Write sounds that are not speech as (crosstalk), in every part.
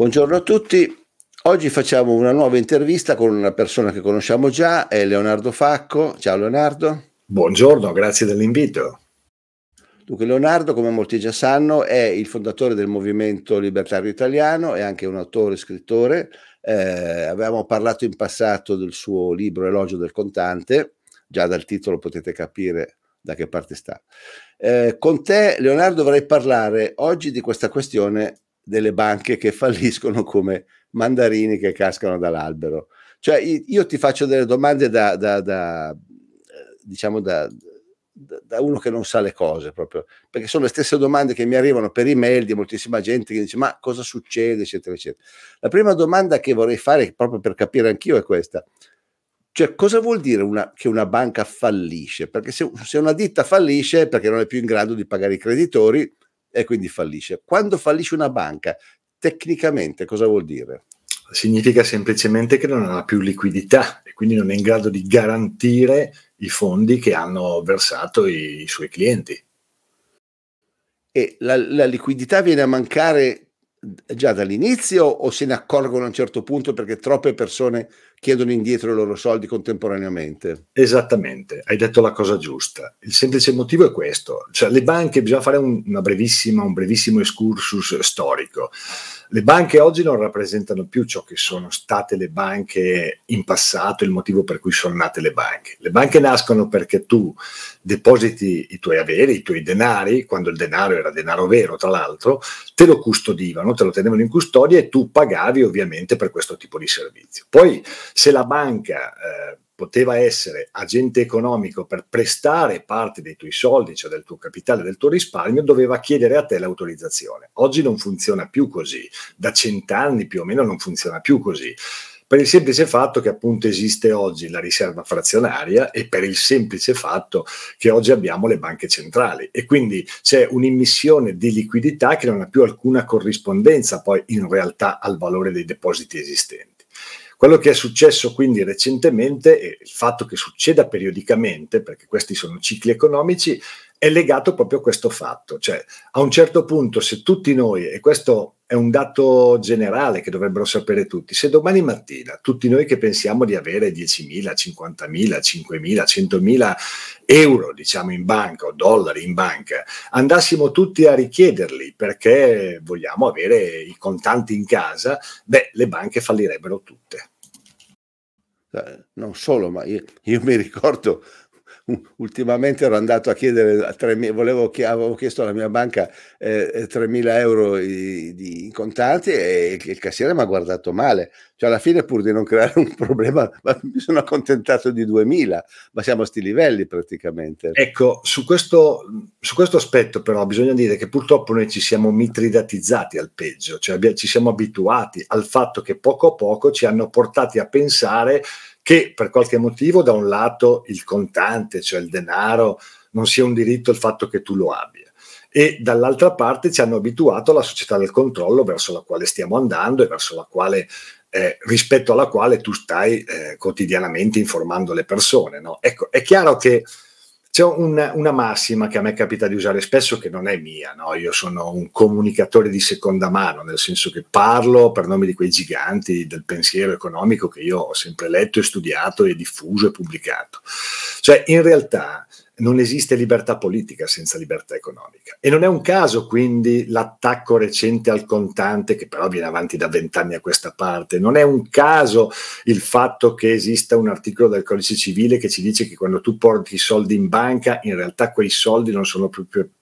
Buongiorno a tutti. Oggi facciamo una nuova intervista con una persona che conosciamo già, è Leonardo Facco. Ciao Leonardo. Buongiorno, grazie dell'invito. Dunque Leonardo, come molti già sanno, è il fondatore del Movimento Libertario Italiano, è anche un autore e scrittore. Eh, avevamo parlato in passato del suo libro Elogio del contante, già dal titolo potete capire da che parte sta. Eh, con te, Leonardo, vorrei parlare oggi di questa questione delle banche che falliscono come mandarini che cascano dall'albero. Cioè, io ti faccio delle domande da, da, da eh, diciamo, da, da, uno che non sa le cose proprio, perché sono le stesse domande che mi arrivano per email di moltissima gente che dice ma cosa succede, eccetera, eccetera. La prima domanda che vorrei fare proprio per capire anch'io è questa. Cioè, cosa vuol dire una, che una banca fallisce? Perché se, se una ditta fallisce perché non è più in grado di pagare i creditori, e quindi fallisce. Quando fallisce una banca, tecnicamente cosa vuol dire? Significa semplicemente che non ha più liquidità e quindi non è in grado di garantire i fondi che hanno versato i, i suoi clienti. E la, la liquidità viene a mancare già dall'inizio o se ne accorgono a un certo punto perché troppe persone chiedono indietro i loro soldi contemporaneamente? Esattamente, hai detto la cosa giusta. Il semplice motivo è questo, cioè le banche, bisogna fare un, un brevissimo excursus storico. Le banche oggi non rappresentano più ciò che sono state le banche in passato, il motivo per cui sono nate le banche. Le banche nascono perché tu depositi i tuoi averi, i tuoi denari, quando il denaro era denaro vero, tra l'altro, te lo custodivano, te lo tenevano in custodia e tu pagavi ovviamente per questo tipo di servizio. Poi se la banca... Eh, poteva essere agente economico per prestare parte dei tuoi soldi, cioè del tuo capitale, del tuo risparmio, doveva chiedere a te l'autorizzazione. Oggi non funziona più così, da cent'anni più o meno non funziona più così. Per il semplice fatto che appunto esiste oggi la riserva frazionaria e per il semplice fatto che oggi abbiamo le banche centrali e quindi c'è un'immissione di liquidità che non ha più alcuna corrispondenza poi in realtà al valore dei depositi esistenti. Quello che è successo quindi recentemente e il fatto che succeda periodicamente, perché questi sono cicli economici, è legato proprio a questo fatto, cioè a un certo punto se tutti noi, e questo è un dato generale che dovrebbero sapere tutti, se domani mattina tutti noi che pensiamo di avere 10.000, 50.000, 5.000, 100.000 euro diciamo in banca o dollari in banca, andassimo tutti a richiederli perché vogliamo avere i contanti in casa, beh le banche fallirebbero tutte eh, non solo, ma io, io, mi ricordo (laughs) ultimamente ero andato a chiedere, a 3, volevo, avevo chiesto alla mia banca eh, 3.000 eh, euro di, di contanti e il, il cassiere mi ha guardato male. Cioè alla fine pur di non creare un problema, (laughs) mi sono accontentato di 2.000, ma siamo a sti livelli praticamente. Ecco, su questo, su questo aspetto però bisogna dire che purtroppo noi ci siamo mitridatizzati al peggio, cioè abbiamo, ci siamo abituati al fatto che poco a poco ci hanno portati a pensare che per qualche motivo da un lato il contante, cioè il denaro, non sia un diritto il fatto che tu lo abbia e dall'altra parte ci hanno abituato alla società del controllo verso la quale stiamo andando e verso la quale eh, rispetto alla quale tu stai eh, quotidianamente informando le persone. No? Ecco, è chiaro che c'è un, una massima che a me capita di usare spesso che non è mia, no? io sono un comunicatore di seconda mano, nel senso che parlo per nome di quei giganti del pensiero economico che io ho sempre letto e studiato e diffuso e pubblicato. Cioè, in realtà non esiste libertà politica senza libertà economica. E non è un caso quindi l'attacco recente al contante, che però viene avanti da vent'anni a questa parte, non è un caso il fatto che esista un articolo del codice civile che ci dice che quando tu porti i soldi in banca, in realtà quei soldi non sono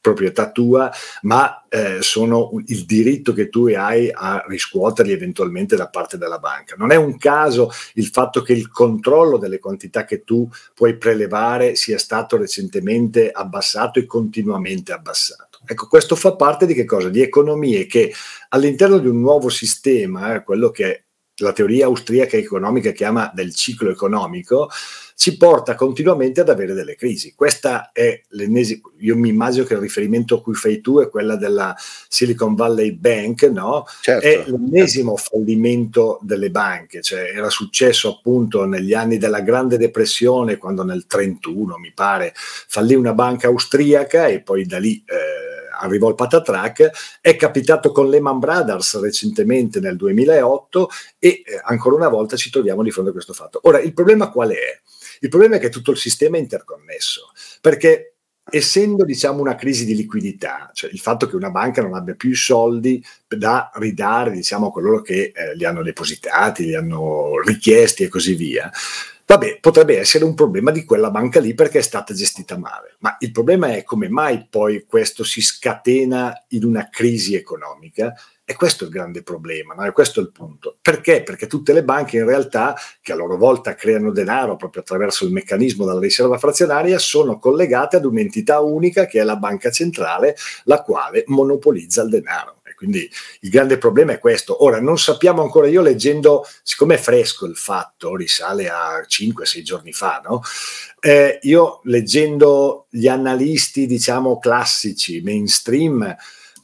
proprietà tua, ma eh, sono il diritto che tu hai a riscuoterli eventualmente da parte della banca. Non è un caso il fatto che il controllo delle quantità che tu puoi prelevare sia stato recentemente abbassato e continuamente abbassato. Ecco, questo fa parte di che cosa? Di economie che all'interno di un nuovo sistema, eh, quello che la teoria austriaca economica chiama del ciclo economico, ci porta continuamente ad avere delle crisi. Questa è l'ennesima, io mi immagino che il riferimento a cui fai tu è quella della Silicon Valley Bank, no? Certo, è l'ennesimo certo. fallimento delle banche, cioè era successo appunto negli anni della Grande Depressione, quando nel 31, mi pare, fallì una banca austriaca e poi da lì... Eh, arrivò il patatrack, è capitato con Lehman Brothers recentemente nel 2008 e eh, ancora una volta ci troviamo di fronte a questo fatto. Ora, il problema qual è? Il problema è che tutto il sistema è interconnesso, perché essendo diciamo una crisi di liquidità, cioè il fatto che una banca non abbia più soldi da ridare diciamo a coloro che eh, li hanno depositati, li hanno richiesti e così via, Vabbè, potrebbe essere un problema di quella banca lì perché è stata gestita male, ma il problema è come mai poi questo si scatena in una crisi economica e questo è il grande problema, no? e questo è il punto. Perché? Perché tutte le banche in realtà, che a loro volta creano denaro proprio attraverso il meccanismo della riserva frazionaria, sono collegate ad un'entità unica che è la banca centrale, la quale monopolizza il denaro. Quindi il grande problema è questo. Ora, non sappiamo ancora, io leggendo, siccome è fresco il fatto, risale a 5-6 giorni fa, no? eh, io leggendo gli analisti, diciamo, classici, mainstream,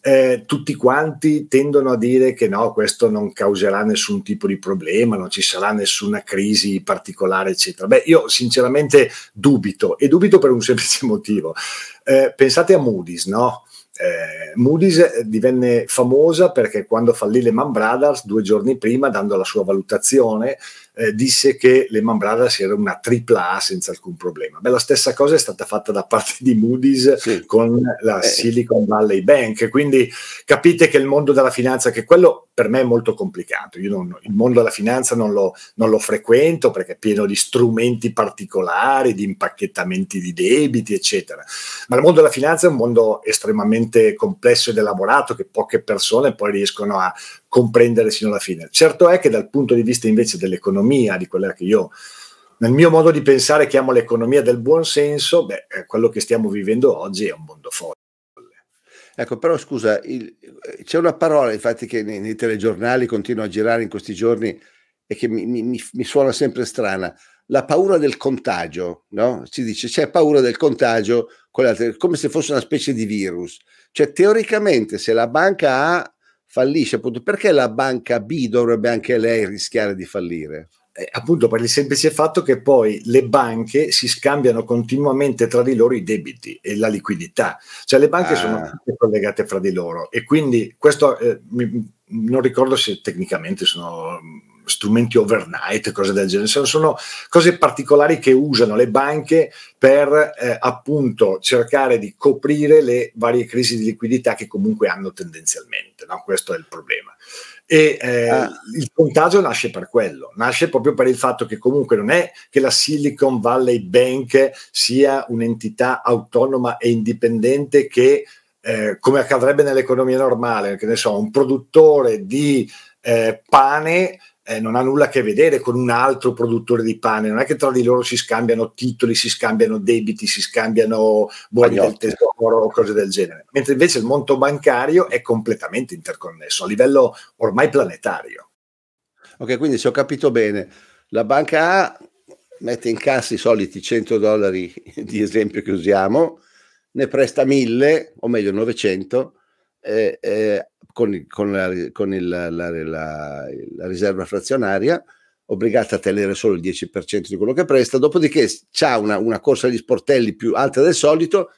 eh, tutti quanti tendono a dire che no, questo non causerà nessun tipo di problema, non ci sarà nessuna crisi particolare, eccetera. Beh, io sinceramente dubito e dubito per un semplice (laughs) motivo. Eh, pensate a Moody's, no? eh, Moody's eh, divenne famosa perché quando fallì Lehman Brothers, due giorni prima, dando la sua valutazione, eh, disse che Lehman Brothers era una tripla A senza alcun problema. Beh, la stessa cosa è stata fatta da parte di Moody's sì. con la eh. Silicon Valley Bank, quindi capite che il mondo della finanza, che quello per me è molto complicato, io non, il mondo della finanza non lo, non lo frequento perché è pieno di strumenti particolari, di impacchettamenti di debiti, eccetera, ma il mondo della finanza è un mondo estremamente complesso ed elaborato che poche persone poi riescono a comprendere sino alla fine. Certo è che dal punto di vista invece dell'economia, di quella che io nel mio modo di pensare chiamo l'economia del buonsenso, beh, eh, quello che stiamo vivendo oggi è un mondo folle. Ecco, però scusa, il, c'è una parola infatti che nei, nei, telegiornali continua a girare in questi giorni e che mi, mi, mi suona sempre strana, la paura del contagio, no? Si dice c'è paura del contagio, come se fosse una specie di virus. Cioè, teoricamente, se la banca ha fallisce, appunto, perché la banca B dovrebbe anche lei rischiare di fallire? Eh, appunto per il semplice fatto che poi le banche si scambiano continuamente tra di loro i debiti e la liquidità, cioè le banche ah. sono tutte collegate fra di loro e quindi questo eh, mi, non ricordo se tecnicamente sono mm, strumenti overnight, cose del genere, sono, sono cose particolari che usano le banche per eh, appunto cercare di coprire le varie crisi di liquidità che comunque hanno tendenzialmente niente, no? questo è il problema. E eh, ah. il contagio nasce per quello, nasce proprio per il fatto che comunque non è che la Silicon Valley Bank sia un'entità autonoma e indipendente che, eh, come accadrebbe nell'economia normale, che ne so, un produttore di eh, pane eh, non ha nulla a che vedere con un altro produttore di pane, non è che tra di loro si scambiano titoli, si scambiano debiti, si scambiano buoni del tesoro o cose del genere, mentre invece il mondo bancario è completamente interconnesso a livello ormai planetario. Ok, quindi se ho capito bene, la banca A mette in cassa i soliti 100 dollari (laughs) di esempio che usiamo, ne presta 1000, o meglio 900, eh, eh, con, con, la, con il, la, la, la, riserva frazionaria, obbligata a tenere solo il 10% di quello che presta, dopodiché c'è una, una, corsa agli sportelli più alta del solito,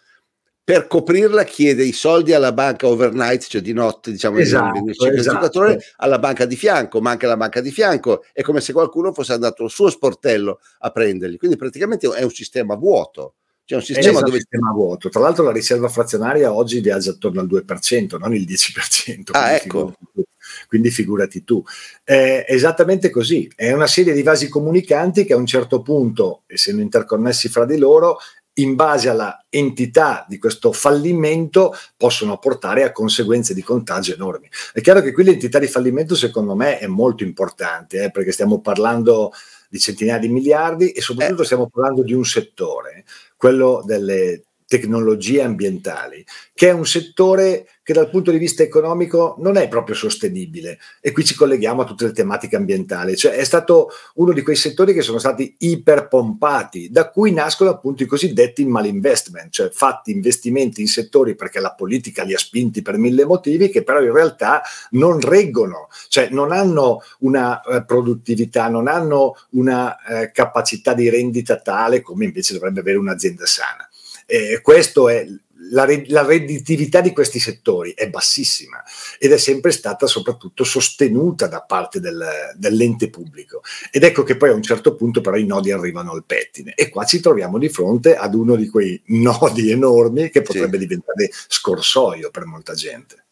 per coprirla chiede i soldi alla banca overnight, cioè di notte, diciamo, esatto, esatto. alla banca di fianco, ma anche alla banca di fianco, è come se qualcuno fosse andato al suo sportello a prenderli, quindi praticamente è un sistema vuoto. C'è un sistema esatto. dove... il sistema vuoto. Tra l'altro la riserva frazionaria oggi viaggia attorno al 2%, non il 10%. Ah, ecco. Figurati quindi figurati tu. È esattamente così, è una serie di vasi comunicanti che a un certo punto, essendo interconnessi fra di loro, in base alla entità di questo fallimento possono portare a conseguenze di contagio enormi. È chiaro che qui l'entità di fallimento secondo me è molto importante, eh, perché stiamo parlando di centinaia di miliardi e soprattutto eh. stiamo parlando di un settore, quello delle tecnologie ambientali, che è un settore che dal punto di vista economico non è proprio sostenibile e qui ci colleghiamo a tutte le tematiche ambientali, cioè è stato uno di quei settori che sono stati iperpompati, da cui nascono appunto i cosiddetti malinvestment, cioè fatti investimenti in settori perché la politica li ha spinti per mille motivi che però in realtà non reggono, cioè non hanno una eh, produttività, non hanno una eh, capacità di rendita tale come invece dovrebbe avere un'azienda sana. Eh, questo è la, la, redditività di questi settori è bassissima ed è sempre stata soprattutto sostenuta da parte del, dell'ente pubblico. Ed ecco che poi a un certo punto però i nodi arrivano al pettine e qua ci troviamo di fronte ad uno di quei nodi enormi che potrebbe sì. diventare scorsoio per molta gente.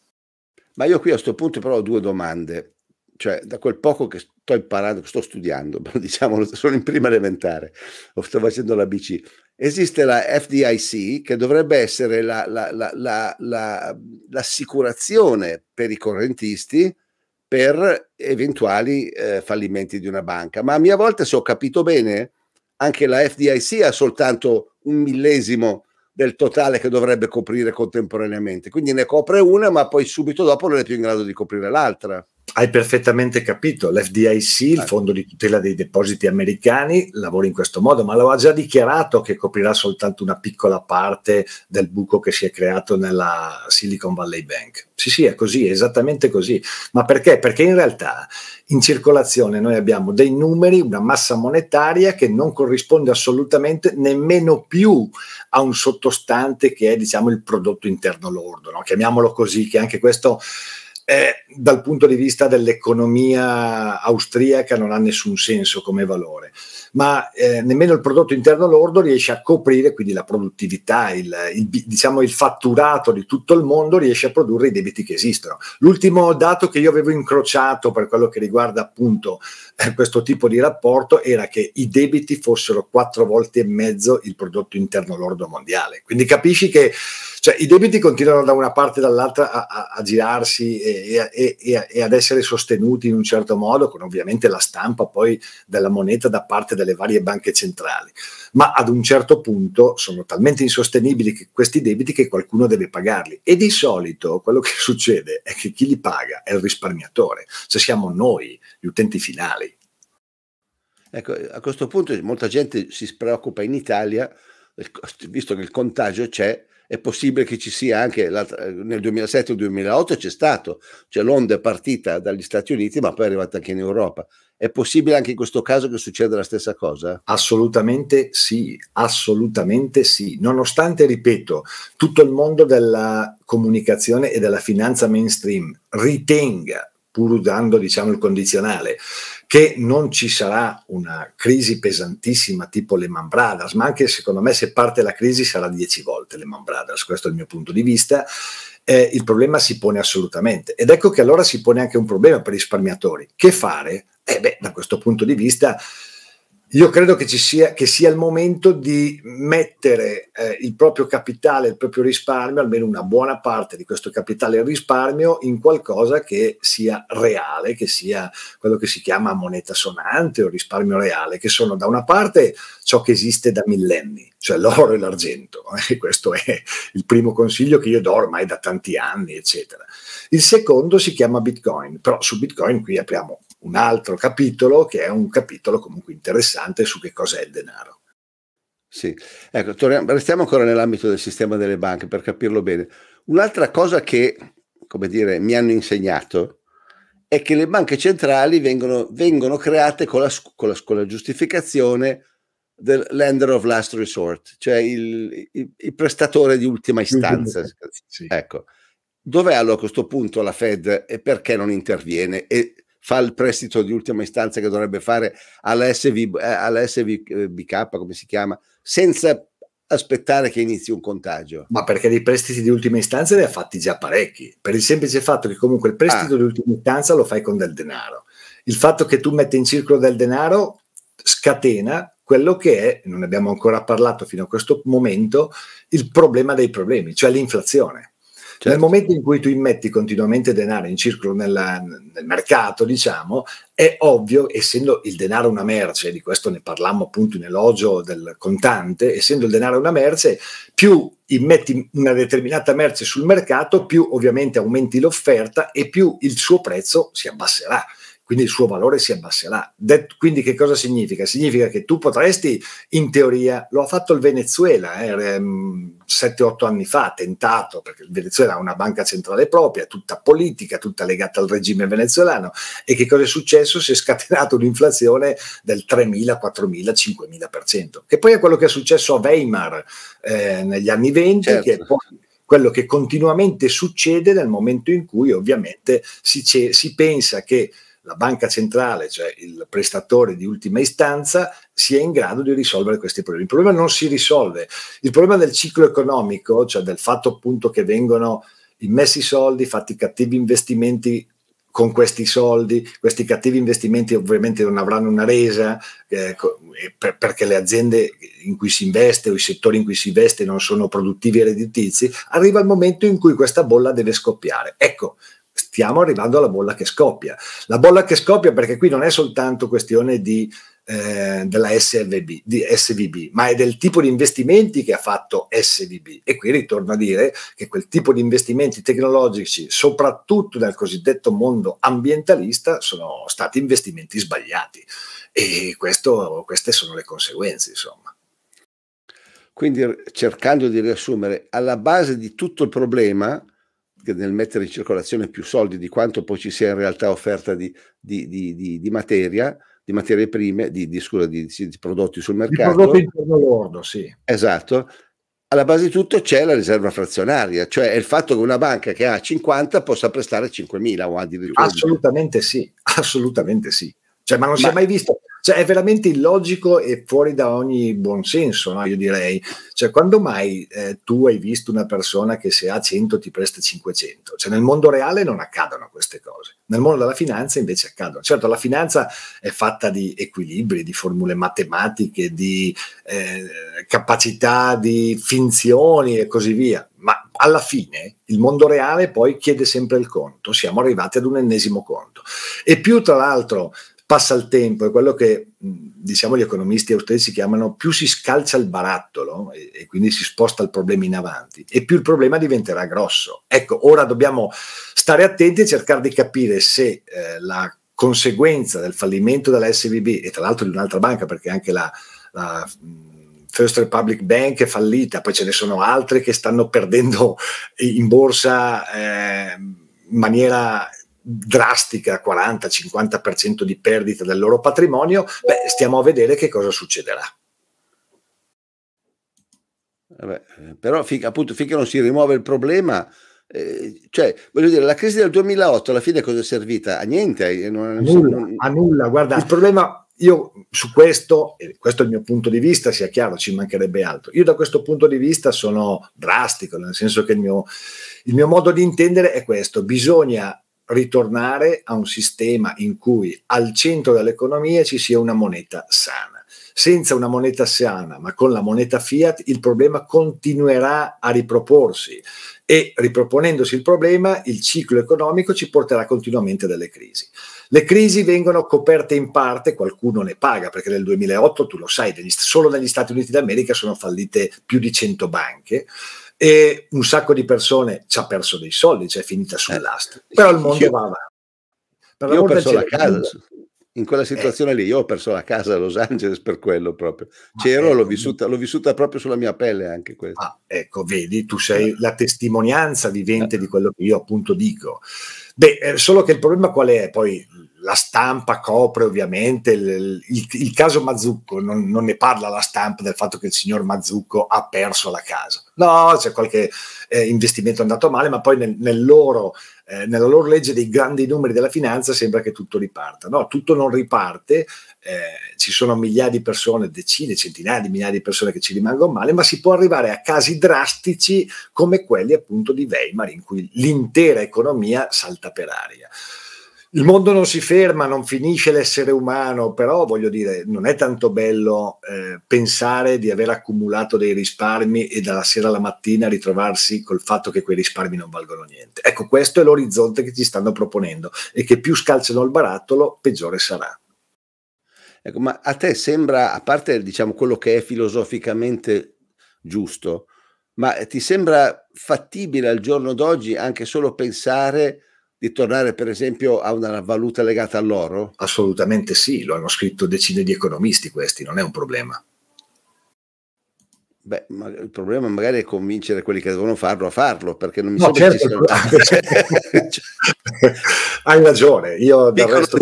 Ma io qui a questo punto però ho due domande, cioè da quel poco che sto imparando, che sto studiando, (laughs) diciamo sono in prima elementare, o sto facendo la BC, esiste la FDIC che dovrebbe essere la, la, la, l'assicurazione per i correntisti per eventuali eh, fallimenti di una banca. Ma a mia volta, se ho capito bene, anche la FDIC ha soltanto un millesimo del totale che dovrebbe coprire contemporaneamente. Quindi ne copre una, ma poi subito dopo non è più in grado di coprire l'altra hai perfettamente capito, l'FDIC, il certo. Fondo di tutela dei depositi americani, lavora in questo modo, ma lo ha già dichiarato che coprirà soltanto una piccola parte del buco che si è creato nella Silicon Valley Bank. Sì, sì, è così, è esattamente così. Ma perché? Perché in realtà in circolazione noi abbiamo dei numeri, una massa monetaria che non corrisponde assolutamente nemmeno più a un sottostante che è, diciamo, il prodotto interno lordo, no? chiamiamolo così, che anche questo eh, dal punto di vista dell'economia austriaca non ha nessun senso come valore, ma eh, nemmeno il prodotto interno lordo riesce a coprire quindi la produttività, il, il, diciamo, il fatturato di tutto il mondo riesce a produrre i debiti che esistono. L'ultimo dato che io avevo incrociato per quello che riguarda appunto eh, questo tipo di rapporto era che i debiti fossero quattro volte e mezzo il prodotto interno lordo mondiale. Quindi capisci che cioè, i debiti continuano da una parte e dall'altra a, a, a girarsi e, e, e, e, ad essere sostenuti in un certo modo, con ovviamente la stampa poi della moneta da parte delle varie banche centrali. Ma ad un certo punto sono talmente insostenibili questi debiti che qualcuno deve pagarli. E di solito quello che succede è che chi li paga è il risparmiatore, cioè siamo noi, gli utenti finali. Ecco, a questo punto molta gente si preoccupa in Italia, visto che il contagio c'è, è possibile che ci sia anche nel 2007 o 2008 c'è stato, cioè l'onda è partita dagli Stati Uniti ma poi è arrivata anche in Europa. È possibile anche in questo caso che succeda la stessa cosa? Assolutamente sì, assolutamente sì. Nonostante, ripeto, tutto il mondo della comunicazione e della finanza mainstream ritenga, pur usando diciamo, il condizionale, che non ci sarà una crisi pesantissima tipo Lehman Brothers, ma anche secondo me se parte la crisi sarà dieci volte Lehman Brothers, questo è il mio punto di vista, eh, il problema si pone assolutamente. Ed ecco che allora si pone anche un problema per i risparmiatori. Che fare? Eh beh, da questo punto di vista io credo che, ci sia, che sia il momento di mettere eh, il proprio capitale, il proprio risparmio, almeno una buona parte di questo capitale risparmio, in qualcosa che sia reale, che sia quello che si chiama moneta sonante o risparmio reale, che sono da una parte ciò che esiste da millenni, cioè l'oro e l'argento. (laughs) Eh, questo è il primo consiglio che io do ormai da tanti anni, eccetera. Il secondo si chiama Bitcoin, però su Bitcoin qui apriamo un altro capitolo che è un capitolo comunque interessante su che cos'è il denaro. Sì, ecco, torniamo, restiamo ancora nell'ambito del sistema delle banche per capirlo bene. Un'altra cosa che, come dire, mi hanno insegnato è che le banche centrali vengono, vengono create con la, con, la, con la, giustificazione del lender of last resort, cioè il, il, il prestatore di ultima istanza. (laughs) Sì. Ecco, dov'è allora a questo punto la Fed e perché non interviene? E fa il prestito di ultima istanza che dovrebbe fare alla, SV, eh, alla SVBK, eh, come si chiama, senza aspettare che inizi un contagio. Ma perché dei prestiti di ultima istanza ne ha fatti già parecchi, per il semplice fatto che comunque il prestito ah. di ultima istanza lo fai con del denaro. Il fatto che tu metti in circolo del denaro scatena quello che è, non abbiamo ancora parlato fino a questo momento, il problema dei problemi, cioè l'inflazione. Certo. Nel momento in cui tu immetti continuamente denaro in circolo nella, nel mercato, diciamo, è ovvio, essendo il denaro una merce, di questo ne parlammo appunto in elogio del contante, essendo il denaro una merce, più immetti una determinata merce sul mercato, più ovviamente aumenti l'offerta e più il suo prezzo si abbasserà quindi il suo valore si abbasserà. Det- quindi che cosa significa? Significa che tu potresti, in teoria, lo ha fatto il Venezuela eh, 7-8 mm, anni fa, tentato, perché il Venezuela ha una banca centrale propria, tutta politica, tutta legata al regime venezuelano. E che cosa è successo? Si è scatenata un'inflazione del 3.000, 4.000, 5.000%, che poi è quello che è successo a Weimar eh, negli anni 20, certo. che poi quello che continuamente succede nel momento in cui ovviamente si, c- si pensa che la banca centrale, cioè il prestatore di ultima istanza, sia in grado di risolvere questi problemi. Il problema non si risolve. Il problema del ciclo economico, cioè del fatto appunto che vengono immessi soldi, fatti cattivi investimenti con questi soldi, questi cattivi investimenti ovviamente non avranno una resa eh, per, perché le aziende in cui si investe o i settori in cui si investe non sono produttivi e redditizi, arriva il momento in cui questa bolla deve scoppiare. Ecco, stiamo arrivando alla bolla che scoppia. La bolla che scoppia perché qui non è soltanto questione di, eh, della SVB, di SVB, ma è del tipo di investimenti che ha fatto SVB. E qui ritorno a dire che quel tipo di investimenti tecnologici, soprattutto nel cosiddetto mondo ambientalista, sono stati investimenti sbagliati. E questo, queste sono le conseguenze, insomma. Quindi cercando di riassumere, alla base di tutto il problema nel mettere in circolazione più soldi di quanto poi ci sia in realtà offerta di, di, di, di materia, di materie prime, di, scusa, di, prodotti sul mercato. Di prodotto interno lordo, sì. Esatto. Alla base di tutto c'è la riserva frazionaria, cioè il fatto che una banca che ha 50 possa prestare 5.000 o addirittura. Assolutamente sì, (laughs) assolutamente sì. Cioè, ma non ma, si è mai visto cioè è veramente illogico e fuori da ogni buonsenso, no? io direi. Cioè quando mai eh, tu hai visto una persona che se ha 100 ti presta 500? Cioè nel mondo reale non accadono queste cose, nel mondo della finanza invece accadono. Certo la finanza è fatta di equilibri, di formule matematiche, di eh, capacità di finzioni e così via, ma alla fine il mondo reale poi chiede sempre il conto, siamo arrivati ad un ennesimo conto. E più tra l'altro passa il tempo, è quello che diciamo gli economisti austriaci chiamano più si scalcia il barattolo e, e, quindi si sposta il problema in avanti e più il problema diventerà grosso. Ecco, ora dobbiamo stare attenti e cercare di capire se eh, la conseguenza del fallimento della SVB e tra l'altro di un'altra banca perché anche la, la First Republic Bank è fallita, poi ce ne sono altre che stanno perdendo in borsa eh, in maniera drastica 40-50% di perdita del loro patrimonio, beh, stiamo a vedere che cosa succederà. Vabbè, eh però fin, appunto finché non si rimuove il problema, eh, cioè voglio dire, la crisi del 2008 alla fine cosa è servita? A niente, eh, non, nulla, non... a nulla. Guarda, il problema io su questo, e questo è il mio punto di vista, sia chiaro, ci mancherebbe altro. Io da questo punto di vista sono drastico, nel senso che il mio, il mio modo di intendere è questo: bisogna ritornare a un sistema in cui al centro dell'economia ci sia una moneta sana. Senza una moneta sana, ma con la moneta fiat, il problema continuerà a riproporsi e riproponendosi il problema, il ciclo economico ci porterà continuamente a delle crisi. Le crisi vengono coperte in parte, qualcuno ne paga, perché nel 2008, tu lo sai, degli, solo negli Stati Uniti d'America sono fallite più di 100 banche e un sacco di persone ci ha perso dei soldi, cioè è finita sull'asta. Eh, Però il mondo io, va avanti. io ho perso la casa, in quella eh. situazione eh. lì, io ho perso la casa a Los Angeles per quello proprio. C'ero, ecco, l'ho, vissuta, l'ho, vissuta, proprio sulla mia pelle anche questo. Ah, ecco, vedi, tu sei eh. la testimonianza vivente eh. di quello che io appunto dico. Beh, eh, solo che il problema qual è? Poi la stampa copre ovviamente il, il, il caso Mazzucco, non, non, ne parla la stampa del fatto che il signor Mazzucco ha perso la casa. No, c'è qualche eh, investimento andato male, ma poi nel, nel loro, eh, nella loro legge dei grandi numeri della finanza sembra che tutto riparta. No, tutto non riparte, eh, ci sono migliaia di persone, decine, centinaia di migliaia di persone che ci rimangono male, ma si può arrivare a casi drastici come quelli appunto di Weimar, in cui l'intera economia salta per aria il mondo non si ferma, non finisce l'essere umano, però voglio dire, non è tanto bello eh, pensare di aver accumulato dei risparmi e dalla sera alla mattina ritrovarsi col fatto che quei risparmi non valgono niente. Ecco, questo è l'orizzonte che ci stanno proponendo e che più scalzano il barattolo, peggiore sarà. Ecco, ma a te sembra, a parte diciamo quello che è filosoficamente giusto, ma ti sembra fattibile al giorno d'oggi anche solo pensare di tornare per esempio a una valuta legata all'oro? Assolutamente sì, lo hanno scritto decine di economisti questi, non è un problema. Beh, ma il problema magari è convincere quelli che devono farlo a farlo, perché non mi no, sembra certo, ci sono... (laughs) Hai ragione, io del resto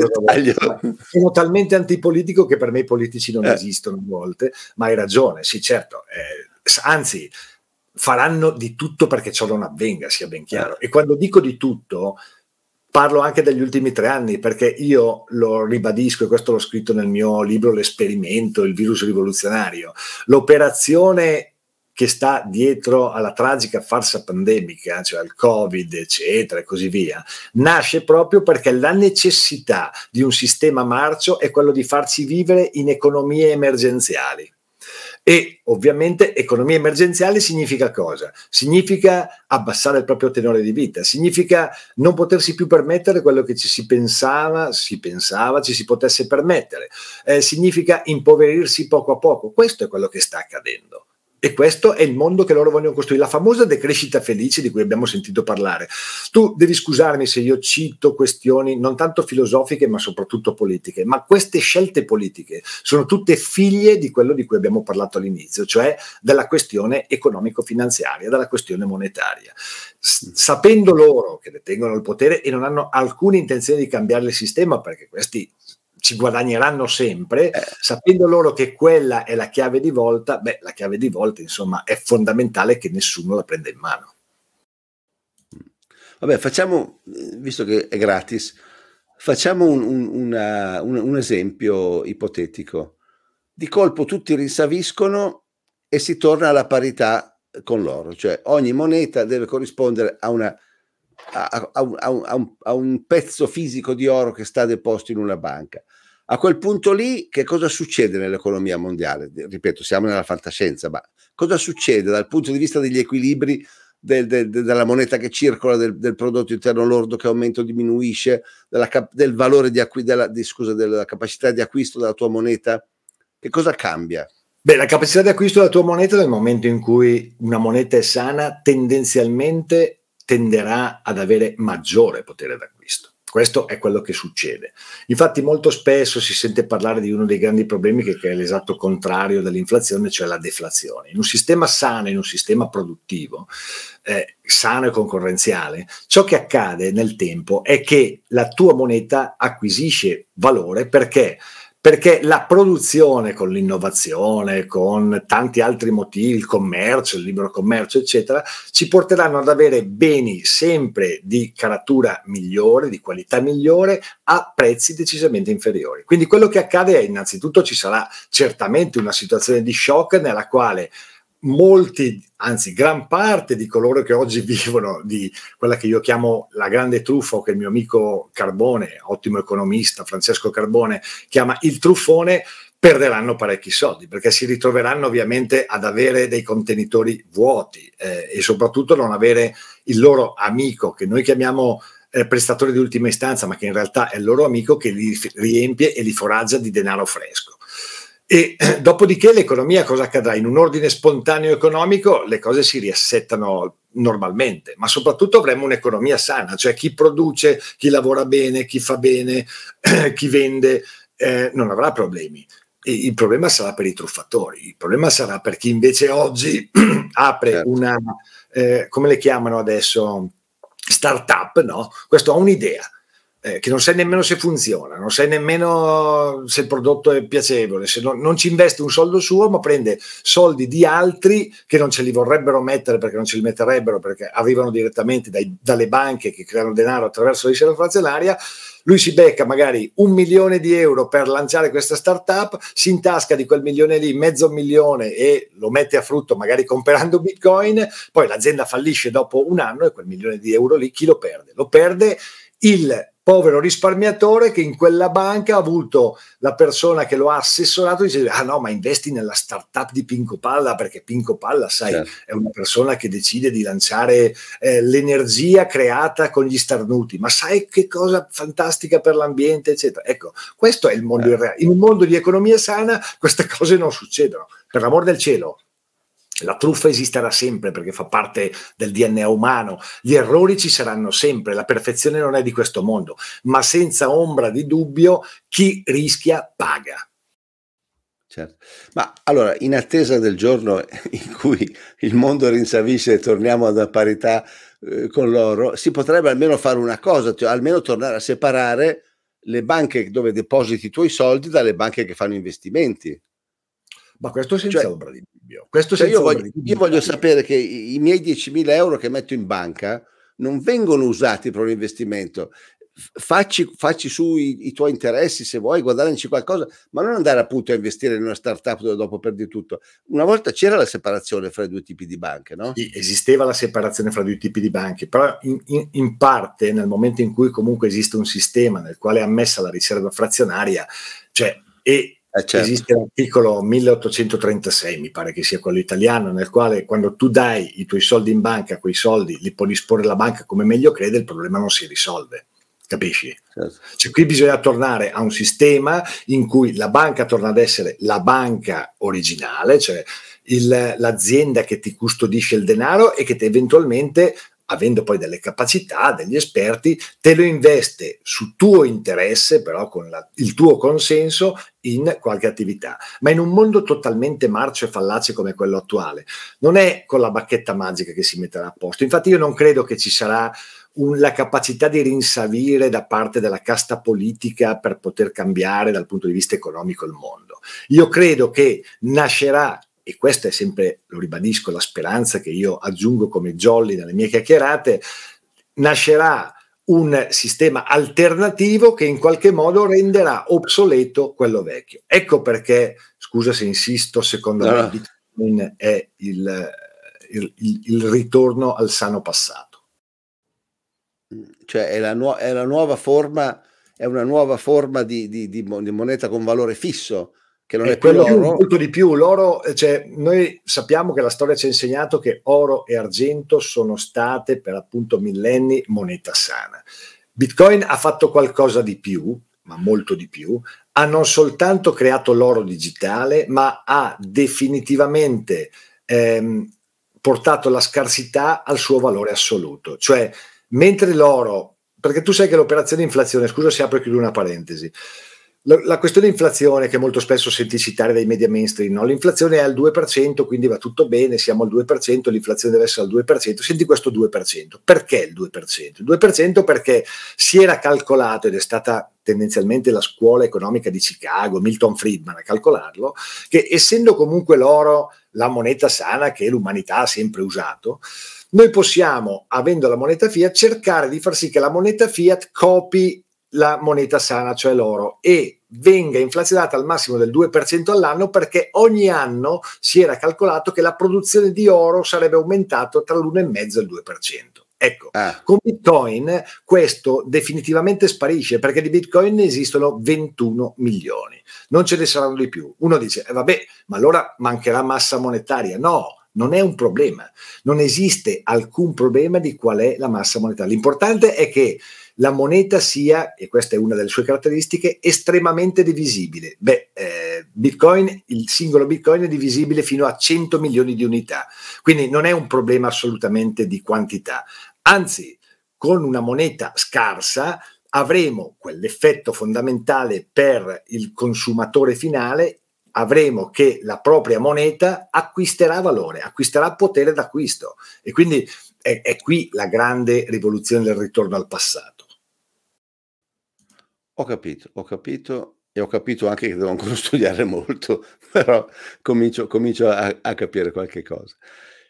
sono talmente antipolitico che per me i politici non eh. esistono a volte, ma hai ragione, sì certo, eh, anzi faranno di tutto perché ciò non avvenga, sia ben chiaro. Eh. E quando dico di tutto, Parlo anche degli ultimi tre anni perché io lo ribadisco e questo l'ho scritto nel mio libro L'esperimento, il virus rivoluzionario. L'operazione che sta dietro alla tragica farsa pandemica, cioè al Covid, eccetera e così via, nasce proprio perché la necessità di un sistema marcio è quello di farci vivere in economie emergenziali. E ovviamente economia emergenziale significa cosa? Significa abbassare il proprio tenore di vita, significa non potersi più permettere quello che ci si pensava, si pensava ci si potesse permettere, eh, significa impoverirsi poco a poco. Questo è quello che sta accadendo. E questo è il mondo che loro vogliono costruire, la famosa decrescita felice di cui abbiamo sentito parlare. Tu devi scusarmi se io cito questioni non tanto filosofiche ma soprattutto politiche, ma queste scelte politiche sono tutte figlie di quello di cui abbiamo parlato all'inizio, cioè della questione economico-finanziaria, della questione monetaria. S- mm. sapendo loro che detengono il potere e non hanno alcuna intenzione di cambiare il sistema, perché questi ci guadagneranno sempre, eh. sapendo loro che quella è la chiave di volta, beh, la chiave di volta, insomma, è fondamentale che nessuno la prenda in mano. Mm. Vabbè, facciamo, eh, visto che è gratis, facciamo un, un, una, un, un esempio ipotetico. Di colpo tutti rinsaviscono e si torna alla parità con l'oro, cioè ogni moneta deve corrispondere a una a, a, un, un, a, un, pezzo fisico di oro che sta deposto in una banca. A quel punto lì, che cosa succede nell'economia mondiale? Ripeto, siamo nella fantascienza, ma cosa succede dal punto di vista degli equilibri del, del, della moneta che circola, del, del, prodotto interno lordo che aumenta o diminuisce, della, del valore di, acqui, della, di, della capacità di acquisto della tua moneta? Che cosa cambia? Beh, la capacità di acquisto della tua moneta nel momento in cui una moneta è sana, tendenzialmente tenderà ad avere maggiore potere d'acquisto. Questo è quello che succede. Infatti molto spesso si sente parlare di uno dei grandi problemi che, è l'esatto contrario dell'inflazione, cioè la deflazione. In un sistema sano, in un sistema produttivo, eh, sano e concorrenziale, ciò che accade nel tempo è che la tua moneta acquisisce valore perché perché la produzione con l'innovazione, con tanti altri motivi, il commercio, il libero commercio, eccetera, ci porteranno ad avere beni sempre di caratura migliore, di qualità migliore, a prezzi decisamente inferiori. Quindi quello che accade è innanzitutto ci sarà certamente una situazione di shock nella quale molti, anzi gran parte di coloro che oggi (laughs) vivono di quella che io chiamo la grande truffa, o che il mio amico Carbone, ottimo economista Francesco Carbone, chiama il truffone, perderanno parecchi soldi perché si ritroveranno ovviamente ad avere dei contenitori vuoti eh, e soprattutto non avere il loro amico che noi chiamiamo eh, prestatore di ultima istanza, ma che in realtà è il loro amico che li riempie e li foraggia di denaro fresco. E eh, dopodiché l'economia cosa accadrà? In un ordine spontaneo economico le cose si riassettano normalmente, ma soprattutto avremo un'economia sana, cioè chi produce, chi lavora bene, chi fa bene, (clears throat) chi vende, eh, non avrà problemi. E il problema sarà per i truffatori, il problema sarà per chi invece oggi (clears throat) apre certo. una, eh, come le chiamano adesso, startup, no? Questo ha un'idea, eh, che non sai nemmeno se funziona, non sai nemmeno se il prodotto è piacevole, se no, non ci investe un soldo suo, ma prende soldi di altri che non ce li vorrebbero mettere perché non ce li metterebbero, perché arrivano direttamente dai, dalle banche che creano denaro attraverso la riserva frazionaria. Lui si becca magari un milione di euro per lanciare questa startup, si intasca di quel milione lì mezzo milione e lo mette a frutto magari comprando bitcoin, poi l'azienda fallisce dopo un anno e quel milione di euro lì chi lo perde? Lo perde il povero risparmiatore che in quella banca ha avuto la persona che lo ha assessorato dice ah no ma investi nella startup di Pinco Palla perché Pinco Palla sai certo. è una persona che decide di lanciare eh, l'energia creata con gli starnuti ma sai che cosa fantastica per l'ambiente eccetera ecco questo è il mondo certo. Eh. irreale in un mondo di economia sana queste cose non succedono per l'amor del cielo la truffa esisterà sempre perché fa parte del DNA umano, gli errori ci saranno sempre, la perfezione non è di questo mondo, ma senza ombra di dubbio chi rischia paga. Certo. Ma allora, in attesa del giorno (laughs) in cui il mondo rinsavisce e torniamo alla parità eh, con l'oro, si potrebbe almeno fare una cosa, cioè almeno tornare a separare le banche dove depositi i tuoi soldi dalle banche che fanno investimenti. Ma questo senza cioè, ombra di dubbio dubbio. Cioè io, voglio, io voglio sapere che i miei 10.000 euro che metto in banca non vengono usati per un investimento. Facci, facci su i, i, tuoi interessi se vuoi guadagnarci qualcosa, ma non andare appunto a investire in una startup dove dopo perdi tutto. Una volta c'era la separazione fra i due tipi di banche, no? Sì, esisteva la separazione fra i due tipi di banche, però in, in, in, parte nel momento in cui comunque esiste un sistema nel quale è ammessa la riserva frazionaria, cioè e eh, certo. Esiste l'articolo 1836, mi pare che sia quello italiano, nel quale quando tu dai i tuoi soldi in banca, quei soldi li può disporre la banca come meglio crede, il problema non si risolve. Capisci? Certo. Cioè, qui bisogna tornare a un sistema in cui la banca torna ad essere la banca originale, cioè il, l'azienda che ti custodisce il denaro e che te eventualmente avendo poi delle capacità, degli esperti, te lo investe su tuo interesse, però con la, il tuo consenso, in qualche attività. Ma in un mondo totalmente marcio e fallace come quello attuale, non è con la bacchetta magica che si metterà a posto. Infatti io non credo che ci sarà un, la capacità di rinsavire da parte della casta politica per poter cambiare dal punto di vista economico il mondo. Io credo che nascerà e questa è sempre, lo ribadisco, la speranza che io aggiungo come jolly nelle mie chiacchierate, nascerà un sistema alternativo che in qualche modo renderà obsoleto quello vecchio. Ecco perché, scusa se insisto, secondo ah. me Bitcoin è il, il, il, il, ritorno al sano passato. Cioè è la, nu- è la nuova forma, è una nuova forma di, di, di, moneta con valore fisso che non è, eh, è più l'oro. Molto di più, l'oro, eh, cioè, noi sappiamo che la storia ci ha insegnato che oro e argento sono state per appunto millenni moneta sana. Bitcoin ha fatto qualcosa di più, ma molto di più, ha non soltanto creato l'oro digitale, ma ha definitivamente ehm, portato la scarsità al suo valore assoluto. Cioè, mentre l'oro, perché tu sai che l'operazione inflazione, scusa se apro e chiudo una parentesi, la, la questione inflazione che molto spesso senti citare dai media mainstream, no? l'inflazione è al 2%, quindi va tutto bene, siamo al 2%, l'inflazione deve essere al 2%, senti questo 2%, perché il 2%? Il 2% perché si era calcolato ed è stata tendenzialmente la scuola economica di Chicago, Milton Friedman a calcolarlo, che essendo comunque l'oro la moneta sana che l'umanità ha sempre usato, noi possiamo, avendo la moneta fiat, cercare di far sì che la moneta fiat copi la moneta sana, cioè l'oro, e venga inflazionata al massimo del 2% all'anno perché ogni anno si era calcolato che la produzione di oro sarebbe aumentata tra l'1,5 e il 2%. Ecco, ah. con Bitcoin questo definitivamente sparisce perché di Bitcoin esistono 21 milioni, non ce ne saranno di più. Uno dice, eh vabbè, ma allora mancherà massa monetaria. No, non è un problema, non esiste alcun problema di qual è la massa monetaria. L'importante è che la moneta sia, e questa è una delle sue caratteristiche, estremamente divisibile. Beh, eh, Bitcoin, il singolo Bitcoin è divisibile fino a 100 milioni di unità, quindi non è un problema assolutamente di quantità. Anzi, con una moneta scarsa avremo quell'effetto fondamentale per il consumatore finale avremo che la propria moneta acquisterà valore, acquisterà potere d'acquisto e quindi è, è qui la grande rivoluzione del ritorno al passato. Ho capito, ho capito e ho capito anche che devo ancora (laughs) studiare molto, (laughs) però comincio, comincio a, a, capire qualche cosa.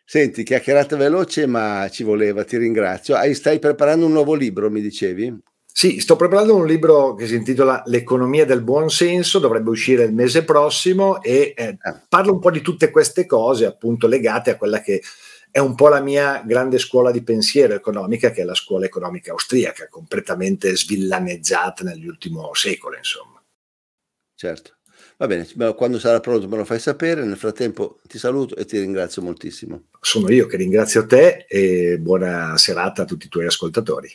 Senti, chiacchierata veloce, ma ci voleva, ti ringrazio. Hai, stai preparando un nuovo libro, mi dicevi? Sì, sto preparando un libro che si intitola L'economia del buon senso, dovrebbe uscire il mese prossimo e eh, ah. parlo un po' di tutte queste cose appunto legate a quella che è un po' la mia grande scuola di pensiero economica, che è la scuola economica austriaca, completamente svillaneggiata nell'ultimo secolo, insomma. Certo. Va bene, quando sarà pronto me lo fai sapere, nel frattempo ti saluto e ti ringrazio moltissimo. Sono io che ringrazio te e buona serata a tutti i tuoi ascoltatori.